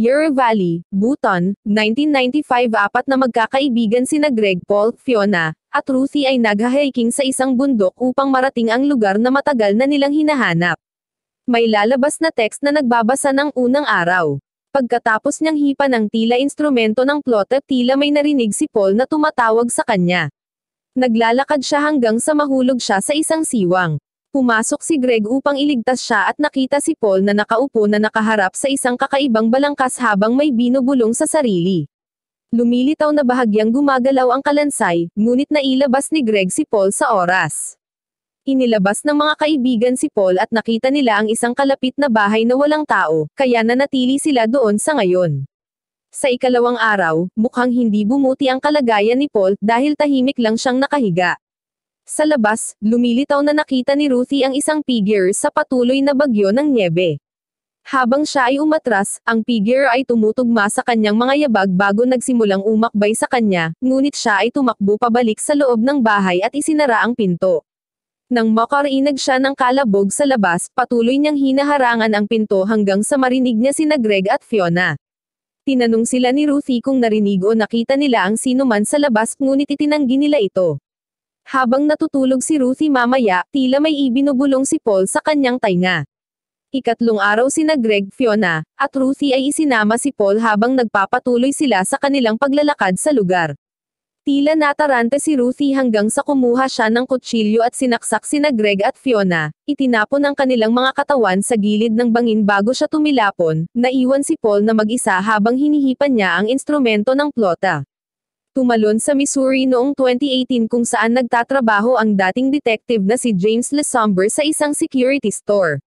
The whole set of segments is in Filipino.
Euro Valley, Buton, 1995 Apat na magkakaibigan sina Greg Paul, Fiona, at Ruthie ay naghahiking sa isang bundok upang marating ang lugar na matagal na nilang hinahanap. May lalabas na text na nagbabasa ng unang araw. Pagkatapos niyang hipa ng tila instrumento ng plot tila may narinig si Paul na tumatawag sa kanya. Naglalakad siya hanggang sa mahulog siya sa isang siwang. Pumasok si Greg upang iligtas siya at nakita si Paul na nakaupo na nakaharap sa isang kakaibang balangkas habang may binubulong sa sarili. Lumilitaw na bahagyang gumagalaw ang kalansay, ngunit nailabas ni Greg si Paul sa oras. Inilabas ng mga kaibigan si Paul at nakita nila ang isang kalapit na bahay na walang tao, kaya nanatili sila doon sa ngayon. Sa ikalawang araw, mukhang hindi bumuti ang kalagayan ni Paul dahil tahimik lang siyang nakahiga. Sa labas, lumilitaw na nakita ni Ruthie ang isang figure sa patuloy na bagyo ng niebe. Habang siya ay umatras, ang figure ay tumutugma sa kanyang mga yabag bago nagsimulang umakbay sa kanya, ngunit siya ay tumakbo pabalik sa loob ng bahay at isinara ang pinto. Nang makarinag siya ng kalabog sa labas, patuloy niyang hinaharangan ang pinto hanggang sa marinig niya si Greg at Fiona. Tinanong sila ni Ruthie kung narinig o nakita nila ang sino man sa labas ngunit itinanggi nila ito. Habang natutulog si Ruthie mamaya, tila may ibinubulong si Paul sa kanyang tainga. Ikatlong araw sina Greg Fiona, at Ruthie ay isinama si Paul habang nagpapatuloy sila sa kanilang paglalakad sa lugar. Tila natarante si Ruthie hanggang sa kumuha siya ng kutsilyo at sinaksak sina Greg at Fiona, itinapon ang kanilang mga katawan sa gilid ng bangin bago siya tumilapon, naiwan si Paul na mag-isa habang hinihipan niya ang instrumento ng plota. Tumalon sa Missouri noong 2018 kung saan nagtatrabaho ang dating detective na si James Lesomber sa isang security store.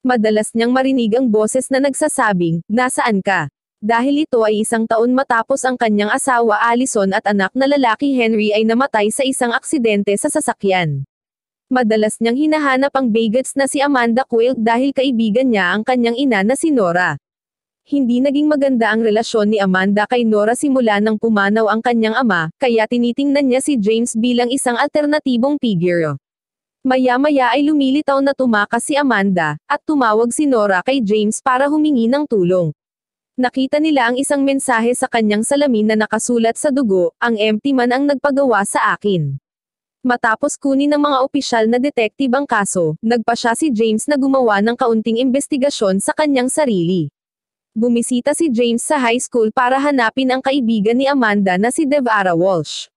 Madalas niyang marinig ang boses na nagsasabing, nasaan ka? Dahil ito ay isang taon matapos ang kanyang asawa Allison at anak na lalaki Henry ay namatay sa isang aksidente sa sasakyan. Madalas niyang hinahanap ang bagets na si Amanda Quilt dahil kaibigan niya ang kanyang ina na si Nora hindi naging maganda ang relasyon ni Amanda kay Nora simula nang pumanaw ang kanyang ama, kaya tinitingnan niya si James bilang isang alternatibong figure. Maya-maya ay lumilitaw na tumakas si Amanda, at tumawag si Nora kay James para humingi ng tulong. Nakita nila ang isang mensahe sa kanyang salamin na nakasulat sa dugo, ang empty man ang nagpagawa sa akin. Matapos kunin ng mga opisyal na detective ang kaso, nagpa siya si James na gumawa ng kaunting investigasyon sa kanyang sarili bumisita si James sa high school para hanapin ang kaibigan ni Amanda na si Devara Walsh.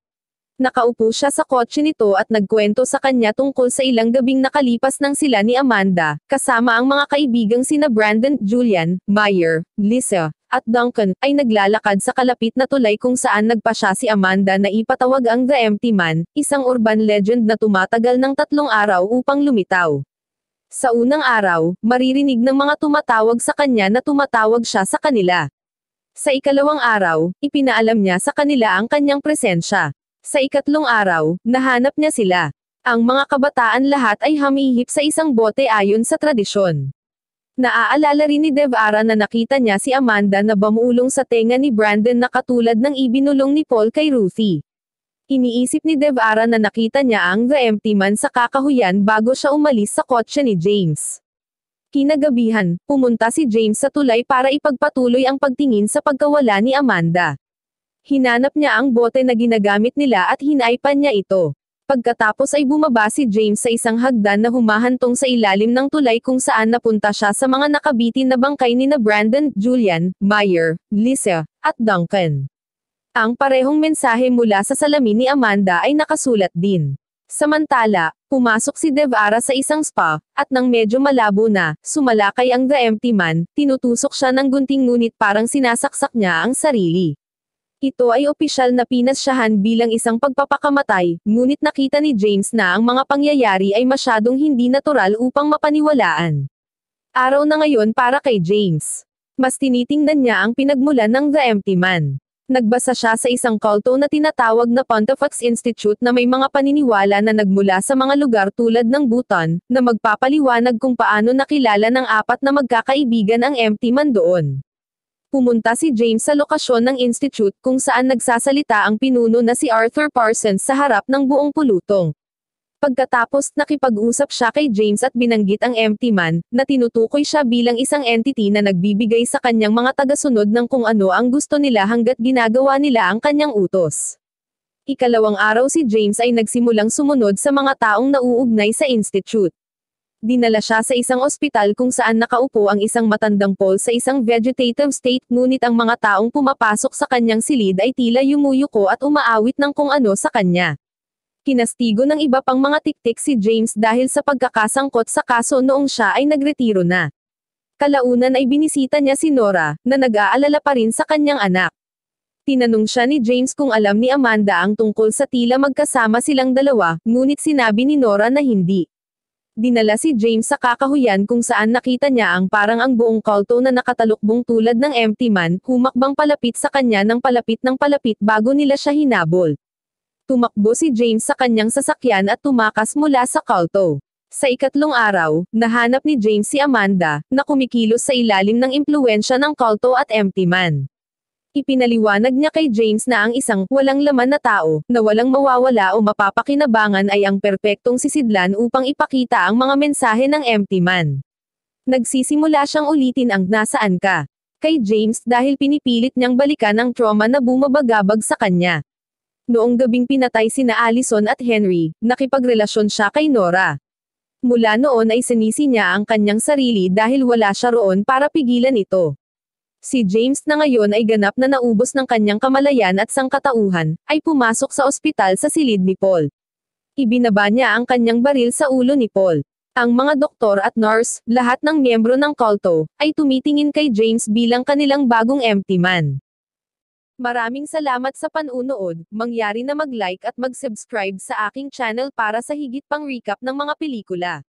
Nakaupo siya sa kotse nito at nagkwento sa kanya tungkol sa ilang gabing nakalipas ng sila ni Amanda, kasama ang mga kaibigang sina Brandon, Julian, Meyer, Lisa, at Duncan, ay naglalakad sa kalapit na tulay kung saan nagpa siya si Amanda na ipatawag ang The Empty Man, isang urban legend na tumatagal ng tatlong araw upang lumitaw. Sa unang araw, maririnig ng mga tumatawag sa kanya na tumatawag siya sa kanila. Sa ikalawang araw, ipinaalam niya sa kanila ang kanyang presensya. Sa ikatlong araw, nahanap niya sila. Ang mga kabataan lahat ay hamihip sa isang bote ayon sa tradisyon. Naaalala rin ni Devara na nakita niya si Amanda na bamulong sa tenga ni Brandon na katulad ng ibinulong ni Paul kay Ruthie. Iniisip ni Devara na nakita niya ang The Empty Man sa kakahuyan bago siya umalis sa kotse ni James. Kinagabihan, pumunta si James sa tulay para ipagpatuloy ang pagtingin sa pagkawala ni Amanda. Hinanap niya ang bote na ginagamit nila at hinaipan niya ito. Pagkatapos ay bumaba si James sa isang hagdan na humahantong sa ilalim ng tulay kung saan napunta siya sa mga nakabitin na bangkay ni na Brandon, Julian, Meyer, Lisa, at Duncan. Ang parehong mensahe mula sa salamin ni Amanda ay nakasulat din. Samantala, pumasok si Devara sa isang spa, at nang medyo malabo na, sumalakay ang The Empty Man, tinutusok siya ng gunting ngunit parang sinasaksak niya ang sarili. Ito ay opisyal na pinasyahan bilang isang pagpapakamatay, ngunit nakita ni James na ang mga pangyayari ay masyadong hindi natural upang mapaniwalaan. Araw na ngayon para kay James. Mas tinitingnan niya ang pinagmulan ng The Empty Man. Nagbasa siya sa isang culto na tinatawag na Pontifex Institute na may mga paniniwala na nagmula sa mga lugar tulad ng Bhutan, na magpapaliwanag kung paano nakilala ng apat na magkakaibigan ang empty man doon. Pumunta si James sa lokasyon ng institute kung saan nagsasalita ang pinuno na si Arthur Parsons sa harap ng buong pulutong. Pagkatapos nakipag-usap siya kay James at binanggit ang empty man, na tinutukoy siya bilang isang entity na nagbibigay sa kanyang mga tagasunod ng kung ano ang gusto nila hanggat ginagawa nila ang kanyang utos. Ikalawang araw si James ay nagsimulang sumunod sa mga taong nauugnay sa institute. Dinala siya sa isang ospital kung saan nakaupo ang isang matandang Paul sa isang vegetative state ngunit ang mga taong pumapasok sa kanyang silid ay tila yumuyuko at umaawit ng kung ano sa kanya. Kinastigo ng iba pang mga tiktik si James dahil sa pagkakasangkot sa kaso noong siya ay nagretiro na. Kalaunan ay binisita niya si Nora, na nag-aalala pa rin sa kanyang anak. Tinanong siya ni James kung alam ni Amanda ang tungkol sa tila magkasama silang dalawa, ngunit sinabi ni Nora na hindi. Dinala si James sa kakahuyan kung saan nakita niya ang parang ang buong kalto na nakatalukbong tulad ng empty man, humakbang palapit sa kanya ng palapit ng palapit bago nila siya hinabol. Tumakbo si James sa kanyang sasakyan at tumakas mula sa Calto. Sa ikatlong araw, nahanap ni James si Amanda, na kumikilos sa ilalim ng impluensya ng Calto at Empty Man. Ipinaliwanag niya kay James na ang isang walang laman na tao, na walang mawawala o mapapakinabangan ay ang perpektong sisidlan upang ipakita ang mga mensahe ng empty man. Nagsisimula siyang ulitin ang nasaan ka kay James dahil pinipilit niyang balikan ang trauma na bumabagabag sa kanya. Noong gabing pinatay sina Allison at Henry, nakipagrelasyon siya kay Nora. Mula noon ay sinisi niya ang kanyang sarili dahil wala siya roon para pigilan ito. Si James na ngayon ay ganap na naubos ng kanyang kamalayan at sangkatauhan, ay pumasok sa ospital sa silid ni Paul. Ibinaba niya ang kanyang baril sa ulo ni Paul. Ang mga doktor at nurse, lahat ng miyembro ng kulto, ay tumitingin kay James bilang kanilang bagong empty man. Maraming salamat sa panunood, mangyari na mag-like at mag-subscribe sa aking channel para sa higit pang recap ng mga pelikula.